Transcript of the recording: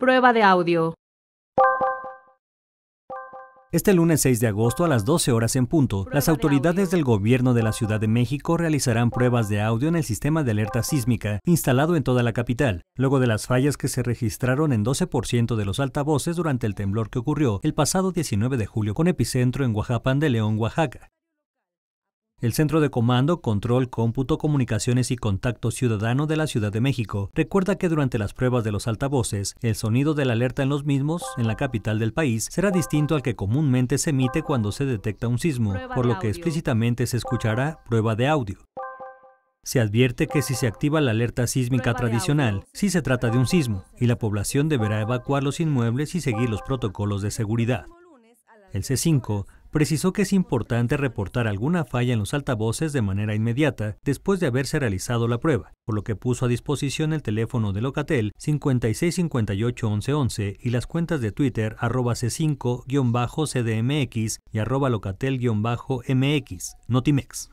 Prueba de audio. Este lunes 6 de agosto a las 12 horas en punto, las autoridades del gobierno de la Ciudad de México realizarán pruebas de audio en el sistema de alerta sísmica instalado en toda la capital, luego de las fallas que se registraron en 12% de los altavoces durante el temblor que ocurrió el pasado 19 de julio con epicentro en Oaxaca de León, Oaxaca. El Centro de Comando, Control, Cómputo, Comunicaciones y Contacto Ciudadano de la Ciudad de México recuerda que durante las pruebas de los altavoces, el sonido de la alerta en los mismos, en la capital del país, será distinto al que comúnmente se emite cuando se detecta un sismo, por lo que explícitamente se escuchará prueba de audio. Se advierte que si se activa la alerta sísmica tradicional, sí se trata de un sismo, y la población deberá evacuar los inmuebles y seguir los protocolos de seguridad. El C5 precisó que es importante reportar alguna falla en los altavoces de manera inmediata después de haberse realizado la prueba, por lo que puso a disposición el teléfono de Locatel 56581111 y las cuentas de Twitter arroba C5-CDMX y arroba Locatel-MX, Notimex.